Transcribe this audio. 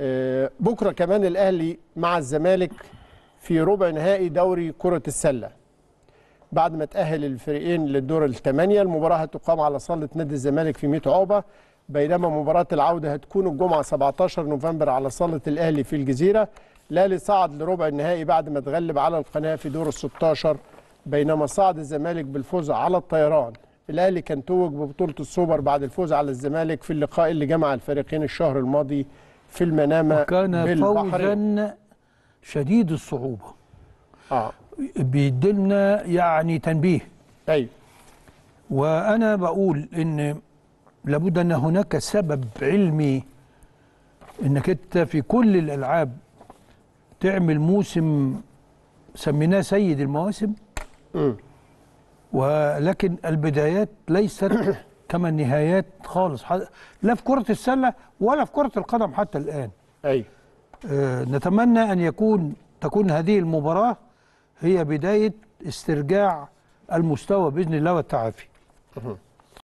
آه، بكره كمان الاهلي مع الزمالك في ربع نهائي دوري كره السله بعد ما تاهل الفريقين للدور الثمانيه المباراه هتقام على صاله نادي الزمالك في 100 عقبه بينما مباراه العوده هتكون الجمعه 17 نوفمبر على صاله الاهلي في الجزيره الاهلي صعد لربع النهائي بعد ما تغلب على القناه في دور ال 16 بينما صعد الزمالك بالفوز على الطيران الاهلي كان توج ببطوله السوبر بعد الفوز على الزمالك في اللقاء اللي جمع الفريقين الشهر الماضي في المنامة وكان فوزا شديد الصعوبة آه. بيدلنا يعني تنبيه أي وأنا بقول إن لابد أن هناك سبب علمي إنك أنت في كل الألعاب تعمل موسم سميناه سيد المواسم م. ولكن البدايات ليست كما النهايات خالص لا في كرة السلة ولا في كرة القدم حتى الآن أي آه نتمنى أن يكون تكون هذه المباراة هي بداية استرجاع المستوى بإذن الله والتعافي